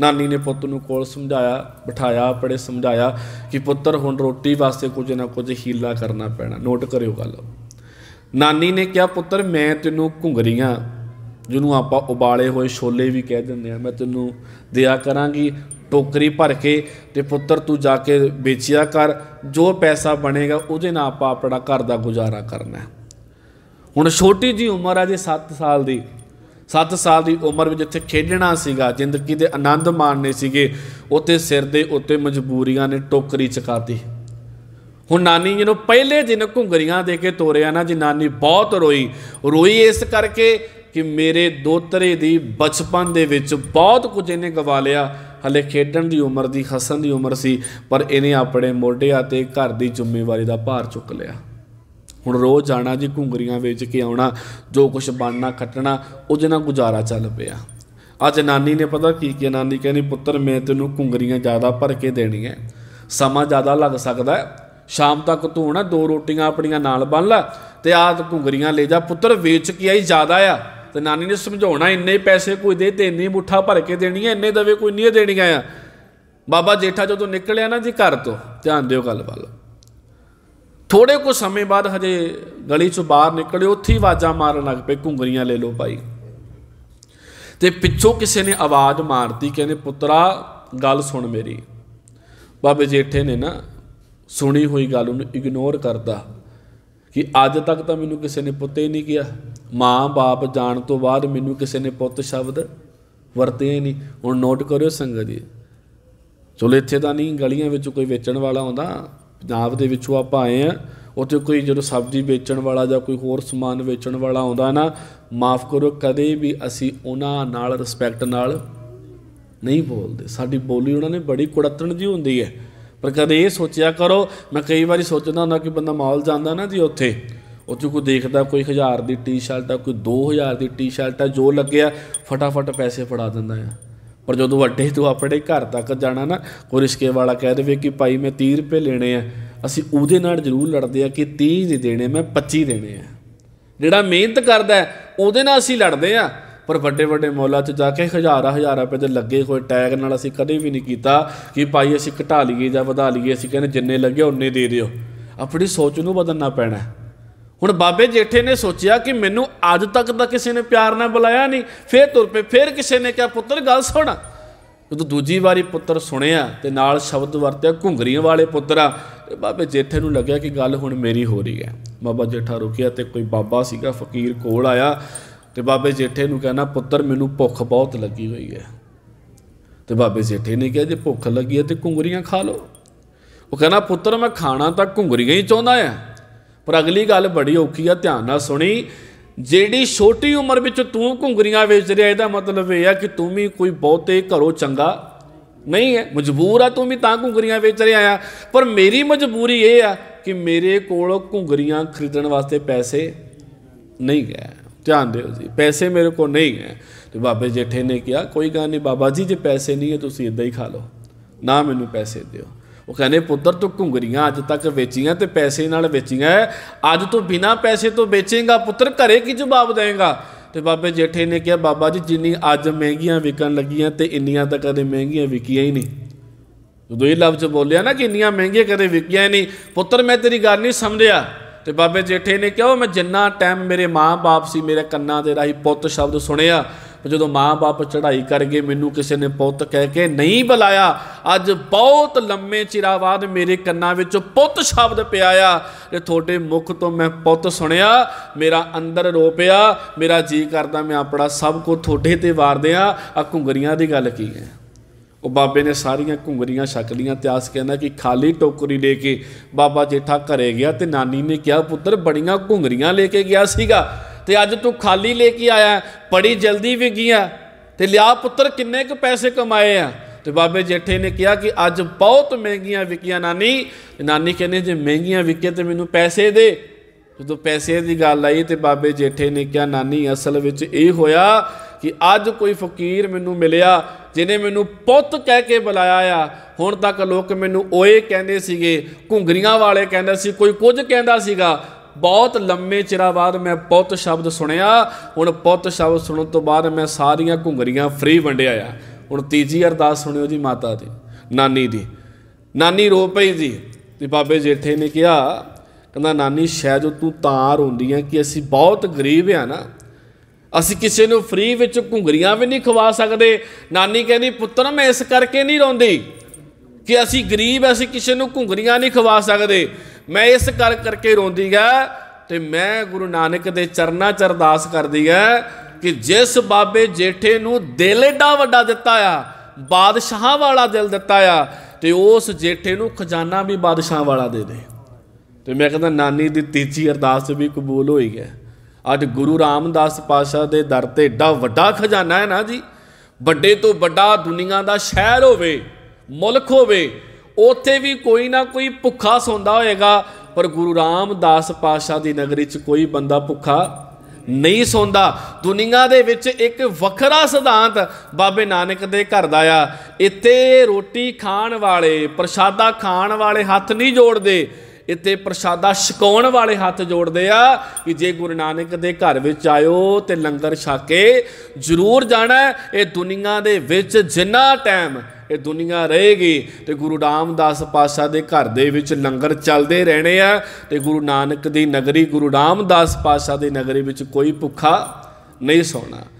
ਨਾਨੀ ਨੇ ਪੁੱਤ ਨੂੰ ਕੋਲ ਸਮਝਾਇਆ ਬਿਠਾਇਆ ਬੜੇ ਸਮਝਾਇਆ ਕਿ ਪੁੱਤਰ ਹੁਣ ਰੋਟੀ ਵਾਸਤੇ ਕੁਝ ਨਾ ਕੁਝ ਹੀਲਾ ਕਰਨਾ ਪੈਣਾ ਨੋਟ ਕਰਿਓ ਗੱਲ ਨਾਨੀ ਨੇ ਕਿਹਾ ਪੁੱਤਰ ਮੈਂ ਤੈਨੂੰ ਘੁੰਗਰੀਆਂ ਜਿਹਨੂੰ ਆਪਾਂ ਉਬਾਲੇ ਹੋਏ ਛੋਲੇ ਵੀ ਕਹਿ ਦਿੰਦੇ ਆ ਮੈਂ ਤੈਨੂੰ ਦਿਆ ਕਰਾਂਗੀ ਟੋਕਰੀ ਭਰ ਕੇ ਤੇ ਪੁੱਤਰ ਤੂੰ ਜਾ ਕੇ ਵੇਚਿਆ ਕਰ ਜੋ ਪੈਸਾ ਬਣੇਗਾ ਉਹਦੇ ਨਾਲ ਆਪਾਂ ਆਪਣਾ ਘਰ ਦਾ ਗੁਜ਼ਾਰਾ ਕਰਨਾ ਹੁਣ ਛੋਟੀ ਜੀ ਉਮਰ ਆ ਜੇ 7 ਸਾਲ ਦੀ 7 ਸਾਲ ਦੀ ਉਮਰ ਵਿੱਚ ਜਿੱਥੇ ਖੇਡਣਾ ਸੀਗਾ ਜ਼ਿੰਦਗੀ ਦੇ ਆਨੰਦ ਮਾਣਨੇ ਸੀਗੇ ਉੱਥੇ ਸਿਰ ਦੇ ਉੱਤੇ ਮਜਬੂਰੀਆਂ ਨੇ ਟੋਕਰੀ ਚਕਾਤੀ ਹੁਣ ਨਾਨੀ ਜੀ ਨੂੰ ਪਹਿਲੇ ਦਿਨ ਘੁੰਗਰੀਆਂ ਦੇ ਕੇ ਤੋਰਿਆ ਨਾ ਜੀ ਨਾਨੀ ਬਹੁਤ ਰੋਈ ਰੋਈ ਇਸ ਕਰਕੇ ਕਿ ਮੇਰੇ ਦੋਤਰੇ ਦੀ ਬਚਪਨ ਦੇ ਵਿੱਚ ਬਹੁਤ ਕੁਝ ਇਹਨੇ ਗਵਾ ਲਿਆ ਹਲੇ ਖੇਡਣ ਦੀ ਉਮਰ ਦੀ ਹਸਣ ਦੀ ਉਮਰ ਸੀ ਪਰ ਇਹਨੇ ਆਪਣੇ ਮੋਢਿਆਂ ਤੇ ਘਰ ਦੀ ਜ਼ਿੰਮੇਵਾਰੀ ਦਾ ਭਾਰ ਚੁੱਕ ਲਿਆ ਹੁਣ ਰੋਜ਼ ਜਾਣਾ ਜੀ ਘੁੰਗਰੀਆਂ ਵੇਚ ਕੇ ਆਉਣਾ ਜੋ ਕੁਝ ਬਣਨਾ ਖੱਟਣਾ ਉਹਦੇ ਨਾਲ ਗੁਜ਼ਾਰਾ ਚੱਲ ਪਿਆ ਅੱਜ ਨਾਨੀ ਨੇ ਪਤਾ ਕੀ ਕੀ ਨਾਨੀ ਕਹਿੰਦੀ ਪੁੱਤਰ ਮੈਂ ਤੈਨੂੰ ਘੁੰਗਰੀਆਂ ਜ਼ਿਆਦਾ ਭਰ ਕੇ ਦੇਣੀ ਸਮਾਂ ਜ਼ਿਆਦਾ ਲੱਗ ਸਕਦਾ ਹੈ ਸ਼ਾਮ ਤੱਕ ਤੂੰ ਨਾ ਦੋ ਰੋਟੀਆਂ ਆਪਣੀਆਂ ਨਾਲ ਬੰਨ ਲੈ ਤੇ ਆਹ ਘੁੰਗਰੀਆਂ ਲੈ ਜਾ ਪੁੱਤਰ ਵੇਚ ਕੇ ਆਈ ਜ਼ਿਆਦਾ ਆ ਤੇ ਨਾਨੀ ਨੇ ਸਮਝਾਉਣਾ ਇੰਨੇ ਪੈਸੇ ਕੋਈ ਦੇ ਤੇ ਇੰਨੀ ਮੁੱਠਾ ਭਰ ਕੇ ਦੇਣੀ ਇੰਨੇ ਦਵੇ ਕੋਈ ਨਹੀਂ ਦੇਣੀਆਂ ਆ ਬਾਬਾ ਜੇਠਾ ਜਦੋਂ ਨਿਕਲਿਆ ਨਾ ਜੀ ਘਰ ਤੋਂ ਧਿਆਨ ਦਿਓ ਗੱਲ ਵੱਲ ਥੋੜੇ ਕੁ ਸਮੇਂ ਬਾਅਦ ਹਜੇ ਗਲੀ ਚੋਂ ਬਾਹਰ ਨਿਕਲੇ ਉੱਥੇ ਹੀ ਆਵਾਜ਼ਾਂ ਮਾਰਨ ਲੱਗ ਪਏ ਘੁੰਗਰੀਆਂ ਲੈ ਲਓ ਭਾਈ ਤੇ ਪਿੱਛੋਂ ਕਿਸੇ ਨੇ ਆਵਾਜ਼ ਮਾਰਤੀ ਕਹਿੰਦੇ ਪੁੱਤਰਾ ਗੱਲ ਸੁਣ ਮੇਰੀ ਬਾਬੇ ਜੇਠੇ ਨੇ ਨਾ ਸੁਣੀ ਹੋਈ ਗੱਲ ਨੂੰ ਇਗਨੋਰ ਕਰਦਾ ਕਿ ਅੱਜ ਤੱਕ ਤਾਂ ਮੈਨੂੰ ਕਿਸੇ ਨੇ ਪੁੱਤ ਹੀ ਨਹੀਂ ਕਿਹਾ ਮਾਂ-ਬਾਪ ਜਾਣ ਤੋਂ ਬਾਅਦ ਮੈਨੂੰ ਕਿਸੇ ਨੇ ਪੁੱਤ ਸ਼ਬਦ ਵਰਤੇ ਹੀ ਨਹੀਂ ਹੁਣ ਨੋਟ ਕਰਿਓ ਸੰਗਤ ਜੀ ਚਲੋ ਇੱਥੇ ਤਾਂ ਨਹੀਂ ਗਲੀਆਂ ਵਿੱਚ ਕੋਈ ਵੇਚਣ ਵਾਲਾ ਆਉਂਦਾ ਪੰਜਾਬ ਦੇ ਵਿੱਚੋਂ ਆਪਾਂ ਆਏ ਆ ਉੱਥੇ ਕੋਈ ਜਦੋਂ ਸਬਜ਼ੀ ਵੇਚਣ ਵਾਲਾ ਜਾਂ ਕੋਈ ਹੋਰ ਸਮਾਨ ਵੇਚਣ ਵਾਲਾ ਆਉਂਦਾ ਨਾ ਮਾਫ ਕਰੋ ਕਦੇ ਵੀ ਅਸੀਂ ਉਹਨਾਂ ਨਾਲ ਰਿਸਪੈਕਟ ਨਾਲ ਨਹੀਂ ਬੋਲਦੇ ਸਾਡੀ ਬੋਲੀ ਉਹਨਾਂ ਨੇ ਬੜੀ ਕੁੜੱਤਣ ਜੀ ਹੁੰਦੀ ਹੈ ਪਰ ਕਦੇ ਇਹ ਸੋਚਿਆ ਕਰੋ ਮੈਂ ਕਈ ਵਾਰੀ ਸੋਚਦਾ ਹੁੰਦਾ ਕਿ ਬੰਦਾ ਮਾਲ ਜਾਂਦਾ ਨਾ ਜੀ ਉੱਥੇ ਉੱਥੇ ਕੋਈ ਦੇਖਦਾ ਕੋਈ 1000 ਦੀ ਟੀ-ਸ਼ਰਟ ਆ ਕੋਈ 2000 ਦੀ ਟੀ-ਸ਼ਰਟ ਆ ਜੋ ਲੱਗਿਆ ਫਟਾਫਟ ਪੈਸੇ ਫੜਾ ਦਿੰਦਾ ਆ ਪਰ ਜਦੋਂ ਵੱਡੇ ਤੋਂ ਆਪਣੇ ਘਰ ਤੱਕ ਜਾਣਾ ਨਾ ਕੋਰਿਸ਼ਕੇ ਰਿਸ਼ਕੇ ਵਾਲਾ ਕਹਿ ਦੇਵੇ ਕਿ ਭਾਈ ਮੈਂ 30 ਰੁਪਏ ਲੈਣੇ ਆ ਅਸੀਂ ਉਹਦੇ ਨਾਲ ਜ਼ਰੂਰ ਲੜਦੇ ਆ ਕਿ 30 ਨਹੀਂ ਦੇਣੇ ਮੈਂ 25 ਦੇਣੇ ਆ ਜਿਹੜਾ ਮਿਹਨਤ ਕਰਦਾ ਉਹਦੇ ਨਾਲ ਅਸੀਂ ਲੜਦੇ ਆ ਪਰ ਵੱਡੇ ਵੱਡੇ ਮੌਲਾ 'ਚ ਜਾ ਕੇ ਹਜ਼ਾਰਾਂ ਹਜ਼ਾਰਾਂ ਰੁਪਏ ਤੇ ਲੱਗੇ ਹੋਏ ਟੈਗ ਨਾਲ ਅਸੀਂ ਕਦੇ ਵੀ ਨਹੀਂ ਕੀਤਾ ਕਿ ਭਾਈ ਅਸੀਂ ਘਟਾ ਲਈਏ ਜਾਂ ਵਧਾ ਲਈਏ ਅਸੀਂ ਕਹਿੰਦੇ ਜਿੰਨੇ ਲੱਗੇ ਉਹਨੇ ਦੇ ਦਿਓ ਆਪਣੀ ਸੋਚ ਨੂੰ ਬਦਲਣਾ ਪੈਣਾ ਹੈ ਹੁਣ ਬਾਬੇ ਜੇਠੇ ਨੇ ਸੋਚਿਆ ਕਿ ਮੈਨੂੰ ਅੱਜ ਤੱਕ ਤਾਂ ਕਿਸੇ ਨੇ ਪਿਆਰ ਨਾਲ ਬੁਲਾਇਆ ਨਹੀਂ ਫੇਰ ਤੁਰ ਪਏ ਫੇਰ ਕਿਸੇ ਨੇ ਕਿਹਾ ਪੁੱਤਰ ਗੱਲ ਸੁਣ ਜਦੋਂ ਦੂਜੀ ਵਾਰੀ ਪੁੱਤਰ ਸੁਣਿਆ ਤੇ ਨਾਲ ਸ਼ਬਦ ਵਰਤਿਆ ਘੁੰਗਰੀਆਂ ਵਾਲੇ ਪੁੱਤਰਾ ਬਾਬੇ ਜੇਠੇ ਨੂੰ ਲੱਗਿਆ ਕਿ ਗੱਲ ਹੁਣ ਮੇਰੀ ਹੋ ਰਹੀ ਹੈ ਬਾਬਾ ਜੇਠਾ ਰੁਕਿਆ ਤੇ ਕੋਈ ਬਾਬਾ ਸੀਗਾ ਫਕੀਰ ਕੋਲ ਆਇਆ ਤੇ ਬਾਬੇ ਜੇਠੇ ਨੂੰ ਕਹਿੰਦਾ ਪੁੱਤਰ ਮੈਨੂੰ ਭੁੱਖ ਬਹੁਤ ਲੱਗੀ ਹੋਈ ਹੈ ਤੇ ਬਾਬੇ ਜੇਠੇ ਨੇ ਕਿਹਾ ਜੇ ਭੁੱਖ ਲੱਗੀ ਹੈ ਤੇ ਘੁੰਗਰੀਆਂ ਖਾ ਲਓ ਉਹ ਕਹਿੰਦਾ ਪੁੱਤਰ ਮੈਂ ਖਾਣਾ ਤਾਂ ਘੁੰਗਰੀਆਂ ਹੀ ਚਾਹੁੰਦਾ ਆ ਪਰ ਅਗਲੀ ਗੱਲ ਬੜੀ ਔਖੀ ਆ ਧਿਆਨ ਨਾਲ ਸੁਣੀ ਜਿਹੜੀ ਛੋਟੀ ਉਮਰ ਵਿੱਚ ਤੂੰ ਘੁੰਗਰੀਆਂ ਵੇਚ ਰਿਹਾ ਇਹਦਾ ਮਤਲਬ ਇਹ ਆ ਕਿ ਤੂੰ ਵੀ ਕੋਈ ਬਹੁਤੇ ਘਰੋਂ ਚੰਗਾ ਨਹੀਂ ਹੈ ਮਜਬੂਰ ਆ ਤੂੰ ਵੀ ਤਾਂ ਘੁੰਗਰੀਆਂ ਵੇਚ ਰਿਹਾ ਆ ਪਰ ਮੇਰੀ ਮਜਬੂਰੀ ਇਹ ਆ ਕਿ ਮੇਰੇ ਕੋਲ ਘੁੰਗਰੀਆਂ ਖਰੀਦਣ ਵਾਸਤੇ ਪੈਸੇ ਨਹੀਂ ਹੈ ਧਿਆਨ ਦਿਓ ਜੀ ਪੈਸੇ ਮੇਰੇ ਕੋਲ ਨਹੀਂ ਹੈ ਤੇ ਬਾਬੇ ਜੇਠੇ ਨੇ ਕਿਹਾ ਕੋਈ ਗੱਲ ਨਹੀਂ ਬਾਬਾ ਜੀ ਜੇ ਪੈਸੇ ਨਹੀਂ ਹੈ ਤੁਸੀਂ ਇਦਾਂ ਹੀ ਖਾ ਲਓ ਨਾ ਮੈਨੂੰ ਪੈਸੇ ਦਿਓ ਉਹ ਕਹਿੰਦੇ ਪੁੱਤਰ ਤੂੰ ਘੁੰਗਰੀਆਂ ਅੱਜ ਤੱਕ ਵੇਚੀਆਂ ਤੇ ਪੈਸੇ ਨਾਲ ਵੇਚੀਆਂ ਅੱਜ ਤੋਂ ਬਿਨਾ ਪੈਸੇ ਤੋਂ ਵੇਚੇਗਾ ਪੁੱਤਰ ਘਰੇ ਕੀ ਜਵਾਬ ਦੇਵੇਂਗਾ ਤੇ ਬਾਬੇ ਜੇਠੇ ਨੇ ਕਿਹਾ ਬਾਬਾ ਜੀ ਜਿੰਨੀ ਅੱਜ ਮਹਿੰਗੀਆਂ ਵਿਕਣ ਲੱਗੀਆਂ ਤੇ ਇੰਨੀਆਂ ਤਾਂ ਕਦੇ ਮਹਿੰਗੀਆਂ ਵਿਕੀਆਂ ਹੀ ਨਹੀਂ ਜਦੋਂ ਇਹ ਲਫ਼ਜ਼ ਬੋਲਿਆ ਨਾ ਕਿ ਇੰਨੀਆਂ ਮਹਿੰਗੀਆਂ ਕਦੇ ਵਿਕੀਆਂ ਨਹੀਂ ਪੁੱਤਰ ਮੈਂ ਤੇਰੀ ਗੱਲ ਨਹੀਂ ਸਮਝਿਆ ਤੇ ਬਾਬੇ ਜੇਠੇ ਨੇ ਕਿਹਾ ਮੈਂ ਜਿੰਨਾ ਟਾਈਮ ਮੇਰੇ ਮਾਂ-ਬਾਪ ਸੀ ਮੇਰੇ ਕੰਨਾਂ ਦੇ ਰਾਹੀਂ ਪੁੱਤ ਸ਼ਬਦ ਸੁਣਿਆ ਜਦੋਂ ਮਾਪੇ ਚੜ੍ਹਾਈ ਕਰ ਗਏ ਮੈਨੂੰ ਕਿਸੇ ਨੇ ਪੁੱਤ ਕਹਿ ਕੇ ਨਹੀਂ ਬੁਲਾਇਆ ਅੱਜ ਬਹੁਤ ਲੰਮੇ ਚਿਰਾਂ ਬਾਅਦ ਮੇਰੇ ਕੰਨਾਂ ਵਿੱਚ ਪੁੱਤ ਸ਼ਬਦ ਪਿਆ ਆ ਤੇ ਤੁਹਾਡੇ ਮੁਖ ਤੋਂ ਮੈਂ ਪੁੱਤ ਸੁਣਿਆ ਮੇਰਾ ਅੰਦਰ ਰੋ ਪਿਆ ਮੇਰਾ ਜੀ ਕਰਦਾ ਮੈਂ ਆਪਣਾ ਸਭ ਕੁਝ ਤੁਹਾਡੇ ਤੇ ਵਾਰ ਦਿਆਂ ਆ ਘੁੰਗਰੀਆਂ ਦੀ ਗੱਲ ਕੀ ਹੈ ਉਹ ਬਾਬੇ ਨੇ ਸਾਰੀਆਂ ਘੁੰਗਰੀਆਂ ਛਕ ਲੀਆਂ ਤੇ ਆਸ ਕਹਿੰਦਾ ਕਿ ਖਾਲੀ ਟੋਕਰੀ ਲੈ ਕੇ ਬਾਬਾ ਜੇਠਾ ਘਰੇ ਗਿਆ ਤੇ ਨਾਨੀ ਨੇ ਕਿਹਾ ਪੁੱਤਰ ਬੜੀਆਂ ਘੁੰਗਰੀਆਂ ਲੈ ਕੇ ਗਿਆ ਸੀਗਾ ਤੇ ਅੱਜ ਤੂੰ ਖਾਲੀ ਲੈ ਕੇ ਆਇਆ ਬੜੀ ਜਲਦੀ ਵੀ ਗਿਆ ਤੇ ਲਿਆ ਪੁੱਤਰ ਕਿੰਨੇ ਕੁ ਪੈਸੇ ਕਮਾਏ ਆ ਤੇ ਬਾਬੇ ਜੇਠੇ ਨੇ ਕਿਹਾ ਕਿ ਅੱਜ ਬਹੁਤ ਮਹਿੰਗੀਆਂ ਵਿਕੀਆਂ ਨਾਨੀ ਨਾਨੀ ਕਹਿੰਦੇ ਜੇ ਮਹਿੰਗੀਆਂ ਵਿਕੇ ਤੇ ਮੈਨੂੰ ਪੈਸੇ ਦੇ ਜਦੋਂ ਪੈਸੇ ਦੀ ਗੱਲ ਆਈ ਤੇ ਬਾਬੇ ਜੇਠੇ ਨੇ ਕਿਹਾ ਨਾਨੀ ਅਸਲ ਵਿੱਚ ਇਹ ਹੋਇਆ ਕਿ ਅੱਜ ਕੋਈ ਫਕੀਰ ਮੈਨੂੰ ਮਿਲਿਆ ਜਿਨੇ ਮੈਨੂੰ ਪੁੱਤ ਕਹਿ ਕੇ ਬੁਲਾਇਆ ਆ ਹੁਣ ਤੱਕ ਲੋਕ ਮੈਨੂੰ ਓਏ ਕਹਿੰਦੇ ਸੀਗੇ ਘੁੰਗਰੀਆਂ ਵਾਲੇ ਕਹਿੰਦੇ ਸੀ ਕੋਈ ਕੁਝ ਕਹਿੰਦਾ ਸੀਗਾ ਬਹੁਤ ਲੰਮੇ ਚਿਰਾਂ ਬਾਅਦ ਮੈਂ ਪੁੱਤ ਸ਼ਬਦ ਸੁਣਿਆ ਹੁਣ ਪੁੱਤ ਸ਼ਬਦ ਸੁਣਨ ਤੋਂ ਬਾਅਦ ਮੈਂ ਸਾਰੀਆਂ ਘੁੰਗਰੀਆਂ ਫ੍ਰੀ ਵੰਡਿਆ ਆ ਹੁਣ ਤੀਜੀ ਅਰਦਾਸ ਸੁਣਿਓ ਜੀ ਮਾਤਾ ਦੀ ਨਾਨੀ ਦੀ ਨਾਨੀ ਰੋ ਪਈ ਜੀ ਤੇ ਬਾਬੇ ਜੇਠੇ ਨੇ ਕਿਹਾ ਕਹਿੰਦਾ ਨਾਨੀ ਸ਼ਾਇਦ ਤੂੰ ਤਾਂ ਰੋਂਦੀ ਆ ਕਿ ਅਸੀਂ ਬਹੁਤ ਗਰੀਬ ਆ ਨਾ ਅਸੀਂ ਕਿਸੇ ਨੂੰ ਫ੍ਰੀ ਵਿੱਚ ਘੁੰਗਰੀਆਂ ਵੀ ਨਹੀਂ ਖਵਾ ਸਕਦੇ ਨਾਨੀ ਕਹਿੰਦੀ ਪੁੱਤਰ ਮੈਂ ਇਸ ਕਰਕੇ ਨਹੀਂ ਰੋਂਦੀ ਕਿ ਅਸੀਂ ਗਰੀਬ ਅਸੀਂ ਕਿਸੇ ਨੂੰ ਘੁੰਗਰੀਆਂ ਨਹੀਂ ਖਵਾ ਸਕਦੇ ਮੈਂ ਇਸ ਕਰ ਕਰਕੇ ਰੋਂਦੀ ਆ ਤੇ ਮੈਂ ਗੁਰੂ ਨਾਨਕ ਦੇ ਚਰਨਾਂ 'ਚ ਅਰਦਾਸ ਕਰਦੀ ਆ ਕਿ ਜਿਸ ਬਾਬੇ ਜੇਠੇ ਨੂੰ ਦਿਲ ਏਡਾ ਵੱਡਾ ਦਿੱਤਾ ਆ ਬਾਦਸ਼ਾਹਾਂ ਵਾਲਾ ਦਿਲ ਦਿੱਤਾ ਆ ਤੇ ਉਸ ਜੇਠੇ ਨੂੰ ਖਜ਼ਾਨਾ ਵੀ ਬਾਦਸ਼ਾਹ ਵਾਲਾ ਦੇ ਦੇ ਤੇ ਮੈਂ ਕਹਿੰਦਾ ਨਾਨੀ ਦੀ ਤੀਜੀ ਅਰਦਾਸ ਵੀ ਕਬੂਲ ਹੋਈ ਹੈ ਅੱਜ ਗੁਰੂ ਰਾਮਦਾਸ ਪਾਸ਼ਾ ਦੇ ਦਰ ਤੇ ਏਡਾ ਵੱਡਾ ਖਜ਼ਾਨਾ ਹੈ ਨਾ ਜੀ ਵੱਡੇ ਤੋਂ ਵੱਡਾ ਦੁਨੀਆ ਦਾ ਸ਼ਹਿਰ ਹੋਵੇ ਮੁਲਕ ਹੋਵੇ ਉੱਥੇ ਵੀ ਕੋਈ ਨਾ ਕੋਈ ਭੁੱਖਾ ਸੌਂਦਾ ਹੋਏਗਾ ਪਰ ਗੁਰੂ ਰਾਮਦਾਸ ਪਾਸ਼ਾ ਦੀ ਨਗਰੀ 'ਚ ਕੋਈ ਬੰਦਾ ਭੁੱਖਾ ਨਹੀਂ ਸੌਂਦਾ ਦੁਨੀਆ ਦੇ ਵਿੱਚ ਇੱਕ ਵੱਖਰਾ ਸਿਧਾਂਤ ਬਾਬੇ ਨਾਨਕ ਦੇ ਘਰ ਦਾ ਆ ਇੱਥੇ ਰੋਟੀ ਖਾਣ ਵਾਲੇ ਪ੍ਰਸ਼ਾਦਾ ਖਾਣ ਵਾਲੇ ਹੱਥ ਨਹੀਂ ਜੋੜਦੇ ਇੱਥੇ ਪ੍ਰਸ਼ਾਦਾ ਛਕਾਉਣ ਵਾਲੇ ਹੱਥ ਜੋੜਦੇ ਆ ਕਿ ਜੇ ਗੁਰੂ ਨਾਨਕ ਦੇ ਘਰ ਵਿੱਚ ਆਇਓ ਤੇ ਲੰਗਰ ਛਕ ਜ਼ਰੂਰ ਜਾਣਾ ਇਹ ਦੁਨੀਆ ਦੇ ਵਿੱਚ ਜਿੰਨਾ ਟਾਈਮ ਇਹ ਦੁਨੀਆ ਰਹੇਗੀ ਤੇ ਗੁਰੂ ਰਾਮਦਾਸ ਪਾਸ਼ਾ ਦੇ ਘਰ ਦੇ ਵਿੱਚ ਲੰਗਰ ਚੱਲਦੇ ਰਹਿਣੇ ਆ ਤੇ ਗੁਰੂ ਨਾਨਕ ਦੀ ਨਗਰੀ ਗੁਰੂ ਰਾਮਦਾਸ ਪਾਸ਼ਾ ਦੀ ਨਗਰੀ ਵਿੱਚ ਕੋਈ ਭੁੱਖਾ ਨਹੀਂ ਸੌਣਾ